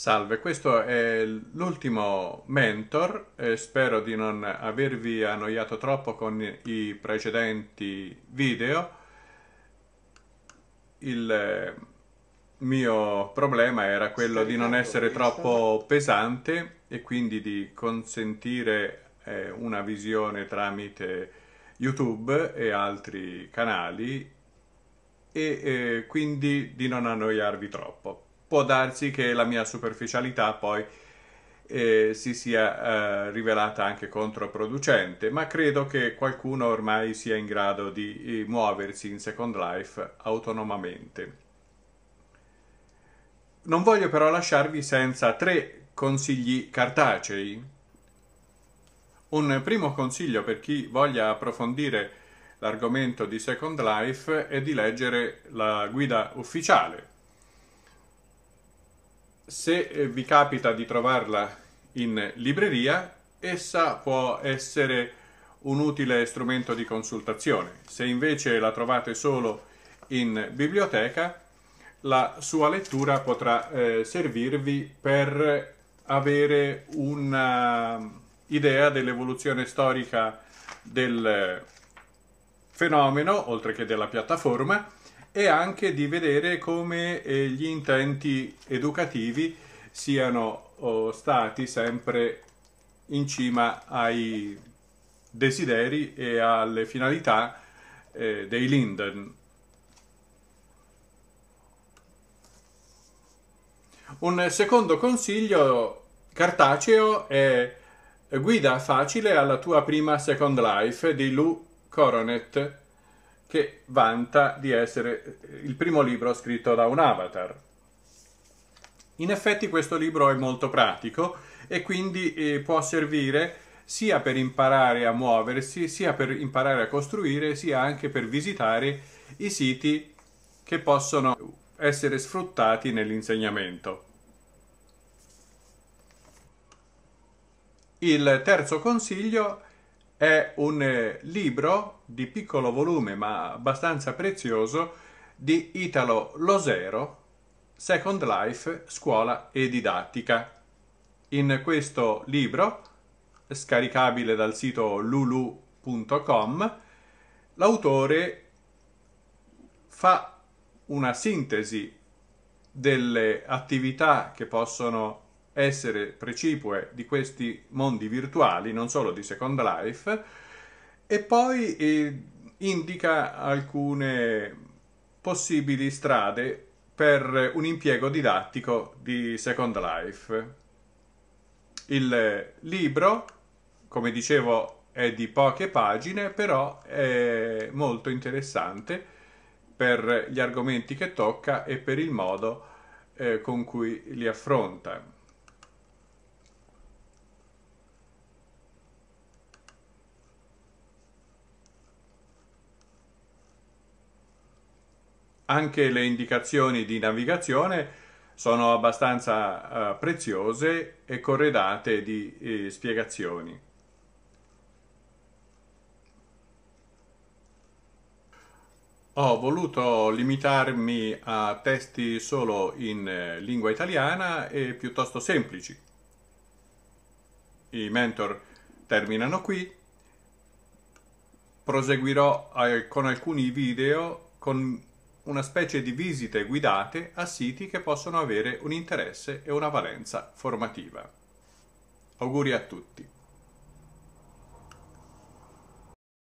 Salve, questo è l'ultimo mentor e spero di non avervi annoiato troppo con i precedenti video. Il mio problema era quello di non essere troppo pesante e quindi di consentire eh, una visione tramite YouTube e altri canali e eh, quindi di non annoiarvi troppo può darsi che la mia superficialità poi eh, si sia eh, rivelata anche controproducente, ma credo che qualcuno ormai sia in grado di eh, muoversi in Second Life autonomamente. Non voglio però lasciarvi senza tre consigli cartacei. Un primo consiglio per chi voglia approfondire l'argomento di Second Life è di leggere la guida ufficiale se eh, vi capita di trovarla in libreria, essa può essere un utile strumento di consultazione. Se invece la trovate solo in biblioteca, la sua lettura potrà eh, servirvi per avere un'idea dell'evoluzione storica del eh, fenomeno, oltre che della piattaforma, e anche di vedere come eh, gli intenti educativi siano oh, stati sempre in cima ai desideri e alle finalità eh, dei Linden. Un secondo consiglio cartaceo è Guida facile alla tua prima Second Life di Lou Coronet che vanta di essere eh, il primo libro scritto da un avatar. In effetti questo libro è molto pratico e quindi eh, può servire sia per imparare a muoversi, sia per imparare a costruire, sia anche per visitare i siti che possono essere sfruttati nell'insegnamento. Il terzo consiglio è è un eh, libro di piccolo volume ma abbastanza prezioso di Italo Losero, Second Life, scuola e didattica. In questo libro, scaricabile dal sito lulu.com, l'autore fa una sintesi delle attività che possono essere precipue di questi mondi virtuali, non solo di Second Life, e poi eh, indica alcune possibili strade per un impiego didattico di Second Life. Il libro, come dicevo, è di poche pagine, però è molto interessante per gli argomenti che tocca e per il modo eh, con cui li affronta. anche le indicazioni di navigazione sono abbastanza eh, preziose e corredate di eh, spiegazioni. Ho voluto limitarmi a testi solo in eh, lingua italiana e piuttosto semplici. I mentor terminano qui. Proseguirò eh, con alcuni video con una specie di visite guidate a siti che possono avere un interesse e una valenza formativa. Auguri a tutti!